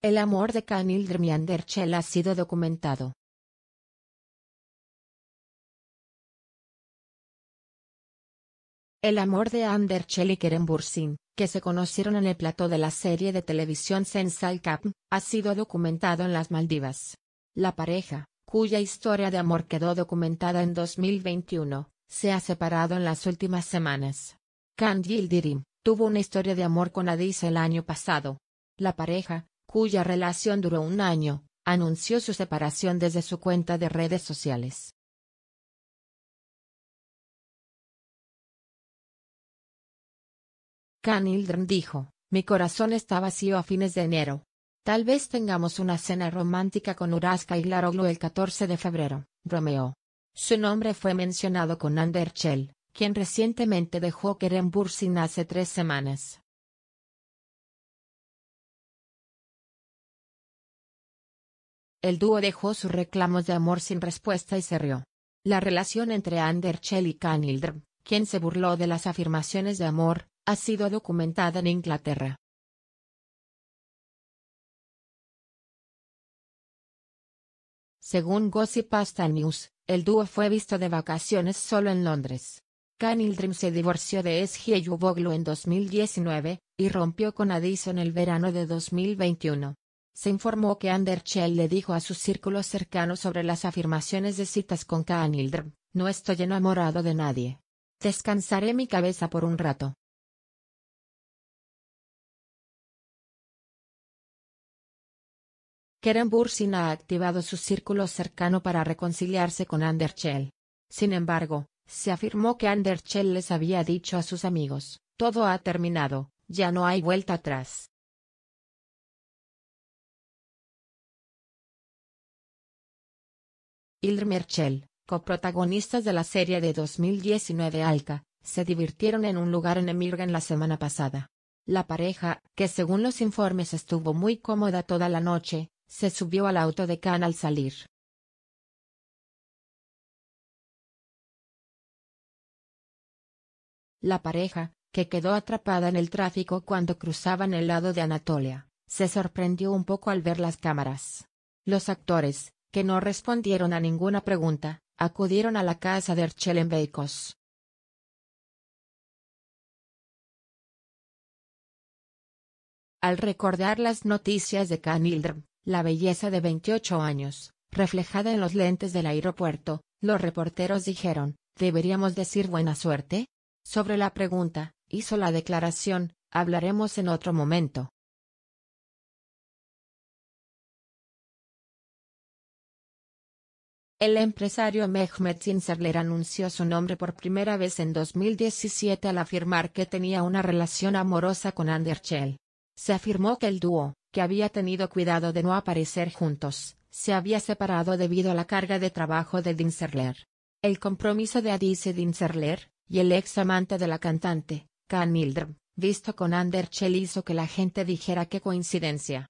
El amor de y Anderchel ha sido documentado. El amor de Anderchel y Kerem Bursin, que se conocieron en el plató de la serie de televisión Sensal Kap, ha sido documentado en las Maldivas. La pareja, cuya historia de amor quedó documentada en 2021, se ha separado en las últimas semanas. Kandil Yildirim, tuvo una historia de amor con Adis el año pasado. La pareja, cuya relación duró un año, anunció su separación desde su cuenta de redes sociales. Canildren dijo, mi corazón está vacío a fines de enero. Tal vez tengamos una cena romántica con Uraska y Laroglu el 14 de febrero, bromeó. Su nombre fue mencionado con Ander quien recientemente dejó Kerem hace tres semanas. El dúo dejó sus reclamos de amor sin respuesta y se rió. La relación entre Chell y Canildr, quien se burló de las afirmaciones de amor, ha sido documentada en Inglaterra. Según Gossip Pasta News, el dúo fue visto de vacaciones solo en Londres. Canildrim se divorció de Esgie en 2019, y rompió con Addison el verano de 2021 se informó que Anderschell le dijo a sus círculos cercanos sobre las afirmaciones de citas con Kaanildr, no estoy enamorado de nadie. Descansaré mi cabeza por un rato. Keren Bursin ha activado su círculo cercano para reconciliarse con Anderschell, Sin embargo, se afirmó que Anderschell les había dicho a sus amigos, todo ha terminado, ya no hay vuelta atrás. Hilder Merchel, coprotagonistas de la serie de 2019 Alca, se divirtieron en un lugar en Emirgan la semana pasada. La pareja, que según los informes estuvo muy cómoda toda la noche, se subió al auto de Khan al salir. La pareja, que quedó atrapada en el tráfico cuando cruzaban el lado de Anatolia, se sorprendió un poco al ver las cámaras. Los actores, que no respondieron a ninguna pregunta, acudieron a la casa de Erchelenbeikos. Al recordar las noticias de Canildr, la belleza de 28 años, reflejada en los lentes del aeropuerto, los reporteros dijeron, ¿deberíamos decir buena suerte? Sobre la pregunta, hizo la declaración, hablaremos en otro momento. El empresario Mehmet Dincerler anunció su nombre por primera vez en 2017 al afirmar que tenía una relación amorosa con Anderchel. Se afirmó que el dúo, que había tenido cuidado de no aparecer juntos, se había separado debido a la carga de trabajo de Dinserler. El compromiso de Adice Dinserler, y el ex amante de la cantante, Can Mildrum, visto con Anderchell hizo que la gente dijera qué coincidencia.